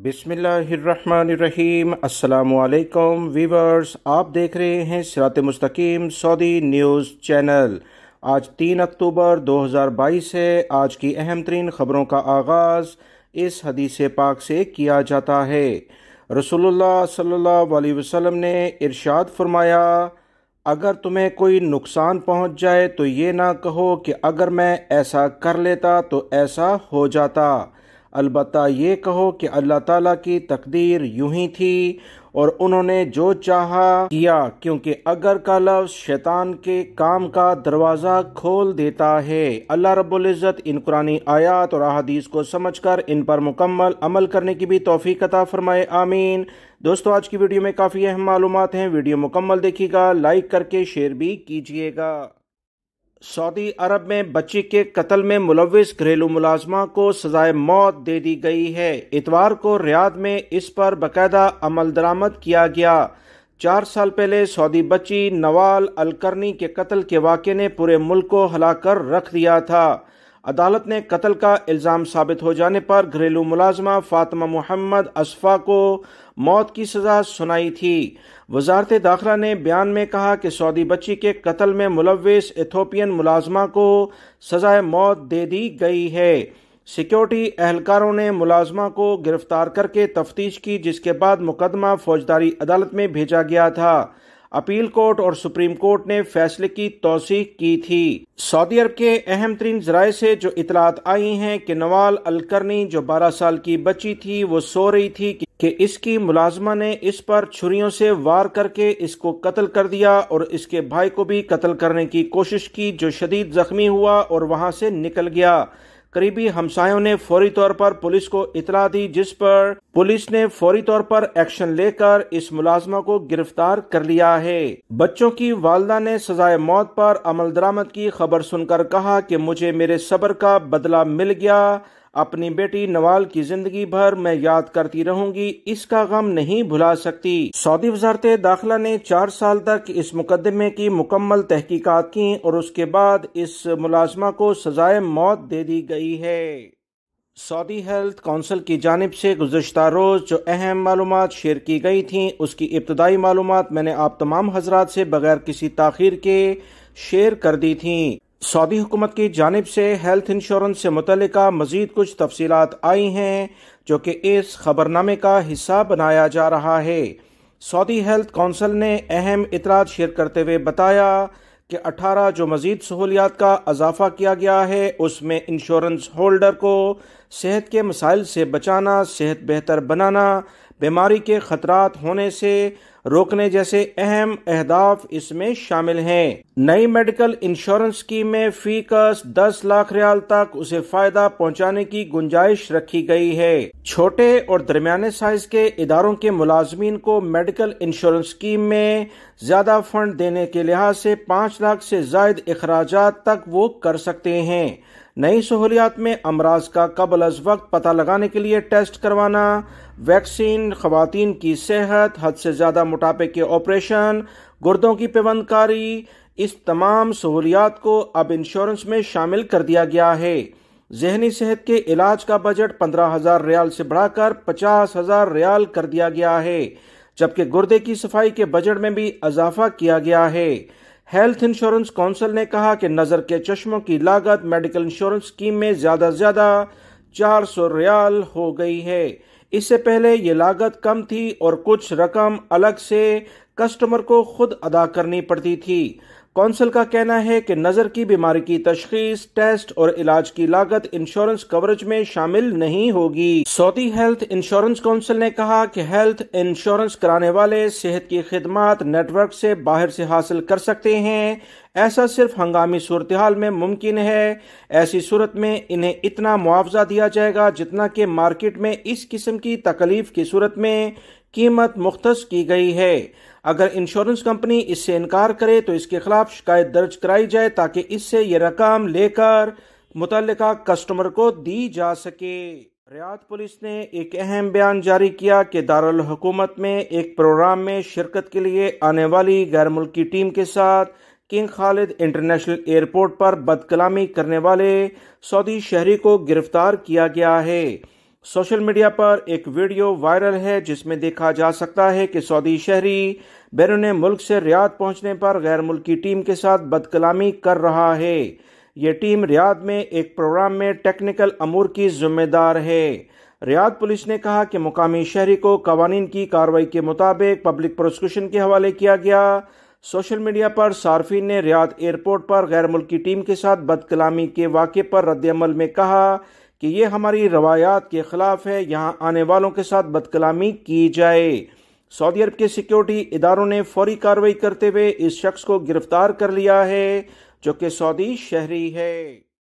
बिसमीम अल्लाम वीवर्स आप देख रहे हैं सिरात मुस्तकीम सऊदी न्यूज़ चैनल आज तीन अक्टूबर 2022 है आज की अहम तरीन ख़बरों का आगाज़ इस हदीस पाक से किया जाता है रसोल्ला सल्लल्लाहु अलैहि वसल्लम ने इरशाद फरमाया अगर तुम्हें कोई नुकसान पहुंच जाए तो ये ना कहो कि अगर मैं ऐसा कर लेता तो ऐसा हो जाता अलबत् ये कहो कि अल्लाह ताला की तकदीर यूं ही थी और उन्होंने जो चाहा किया क्योंकि अगर का लफ्ज शैतान के काम का दरवाज़ा खोल देता है अल्लाह रबुल्जत इन कुरानी आयात और अहादीस को समझ कर इन पर मुकम्मल अमल करने की भी तोफ़ी कता फ़रमाए आमीन दोस्तों आज की वीडियो में काफ़ी अहम मालूम हैं वीडियो मुकम्मल देखिएगा लाइक करके शेयर भी कीजिएगा सऊदी अरब में बच्ची के कत्ल में मुलविस घरेलू मुलाजमा को सजाए मौत दे दी गई है इतवार को रियाद में इस पर बाकायदा अमल दरामद किया गया चार साल पहले सऊदी बच्ची नवाल अलकरनी के कत्ल के वाक़े ने पूरे मुल्क को हला कर रख दिया था अदालत ने कत्ल का इल्ज़ाम साबित हो जाने पर घरेलू मुलाजमा फातिमा मोहम्मद असफा को मौत की सज़ा सुनाई थी वजारत दाखिला ने बयान में कहा कि सऊदी बच्ची के कत्ल में मुलविस इथोपियन मुलाजमा को सज़ाए मौत दे दी गई है सिक्योरिटी एहलकारों ने मुलाजमा को गिरफ्तार करके तफ्तीश की जिसके बाद मुकदमा फौजदारी अदालत में भेजा गया था अपील कोर्ट और सुप्रीम कोर्ट ने फैसले की तोसीक की थी सऊदी अरब के अहम तरीन जराये से जो इतलात आई हैं कि नवाल अलकरनी जो 12 साल की बच्ची थी वो सो रही थी कि इसकी मुलाजमा ने इस पर छुरियों से वार करके इसको कत्ल कर दिया और इसके भाई को भी कत्ल करने की कोशिश की जो शदीद जख्मी हुआ और वहां से निकल गया करीबी हमसायों ने फौरी तौर पर पुलिस को इतला दी जिस पर पुलिस ने फौरी तौर पर एक्शन लेकर इस मुलाजमा को गिरफ्तार कर लिया है बच्चों की वालदा ने सजाए मौत पर अमल दरामद की खबर सुनकर कहा कि मुझे मेरे सबर का बदला मिल गया अपनी बेटी नवाल की जिंदगी भर मैं याद करती रहूंगी इसका गम नहीं भुला सकती सऊदी वजारत दाखिला ने चार साल तक इस मुकदमे की मुकम्मल तहकीकत की और उसके बाद इस मुलाजमा को सजाए मौत दे दी गई है सऊदी हेल्थ काउंसिल की जानब से गुजशत रोज़ जो अहम मालूम शेयर की गई थी उसकी इब्तदाई मालूम मैंने आप तमाम हजरात से बगैर किसी तखिर के शेयर कर दी थी सऊदी हुकूमत की जानब से हेल्थ इंश्योरेंस से मुतल मजीद कुछ तफसीत आई हैं जो कि इस खबरनामे का हिस्सा बनाया जा रहा है सऊदी हेल्थ काउंसिल ने अहम इतराज शेयर करते हुए बताया कि 18 जो मजीद सहूलियात का अजाफा किया गया है उसमें इंश्योरेंस होल्डर को सेहत के मसाइल से बचाना सेहत बेहतर बनाना बीमारी के ख़तरात होने से रोकने जैसे अहम अहदाफ इसमें शामिल हैं नई मेडिकल इंश्योरेंस स्कीम में फी कस दस लाख रियाल तक उसे फायदा पहुंचाने की गुंजाइश रखी गई है छोटे और दरमियाने साइज के इदारों के मुलाजमीन को मेडिकल इंश्योरेंस स्कीम में ज्यादा फंड देने के लिहाज से पाँच लाख से जायद अखराज तक वो कर सकते हैं नई सहूलियात में अमराज का कबल अज वक्त पता लगाने के लिए टेस्ट करवाना वैक्सीन खवतिन की सेहत हद से ज़्यादा मोटापे के ऑपरेशन गुर्दों की पेबंदकारी इस तमाम सहूलियात को अब इंश्योरेंस में शामिल कर दिया गया है जहनी सेहत के इलाज का बजट पंद्रह हजार रियाल से बढ़ाकर पचास हजार रियाल कर दिया गया है जबकि गुर्दे की सफाई के बजट में भी इजाफा किया गया है हेल्थ इंश्योरेंस काउंसिल ने कहा कि नज़र के चश्मों की लागत मेडिकल इंश्योरेंस स्कीम में ज़्यादा से ज़्यादा चार सौ रियाल हो गई है इससे पहले ये लागत कम थी और कुछ रकम अलग से कस्टमर को खुद अदा करनी पड़ती थी कौंसिल का कहना है कि नज़र की बीमारी की तशखीस टेस्ट और इलाज की लागत इंश्योरेंस कवरेज में शामिल नहीं होगी सऊदी हेल्थ इंश्योरेंस काउंसिल ने कहा कि हेल्थ इंश्योरेंस कराने वाले सेहत की खिदमत नेटवर्क से बाहर से हासिल कर सकते हैं ऐसा सिर्फ हंगामी सूरत हाल में मुमकिन है ऐसी सूरत में इन्हें इतना मुआवजा दिया जाएगा जितना कि मार्केट में इस किस्म की तकलीफ की सूरत में कीमत मुख्त की गई है अगर इंश्योरेंस कंपनी इससे इनकार करे तो इसके खिलाफ शिकायत दर्ज कराई जाए ताकि इससे ये रकम लेकर मुतल कस्टमर को दी जा सके रियाद पुलिस ने एक अहम बयान जारी किया कि दारुल हुकूमत में एक प्रोग्राम में शिरकत के लिए आने वाली गैर मुल्की टीम के साथ किंग खालिद इंटरनेशनल एयरपोर्ट पर बदकलामी करने वाले सऊदी शहरी को गिरफ्तार किया गया है सोशल मीडिया पर एक वीडियो वायरल है जिसमें देखा जा सकता है कि सऊदी शहरी बैरून मुल्क से रियाद पहुंचने पर गैर मुल्की टीम के साथ बदकलामी कर रहा है ये टीम रियाद में एक प्रोग्राम में टेक्निकल अमूर की जिम्मेदार है रियाद पुलिस ने कहा कि मुकामी शहरी को कवानीन की कार्रवाई के मुताबिक पब्लिक प्रोसिक्यूशन के हवाले किया गया सोशल मीडिया पर सार्फिन ने रियाद एयरपोर्ट पर गैर मुल्की टीम के साथ बदकलामी के वाक़े पर रद्दमल में कहा कि ये हमारी रवायात के ख़िलाफ़ है यहाँ आने वालों के साथ बदकलामी की जाए सऊदी अरब के सिक्योरिटी इदारों ने फौरी कार्रवाई करते हुए इस शख्स को गिरफ्तार कर लिया है जो कि सऊदी शहरी है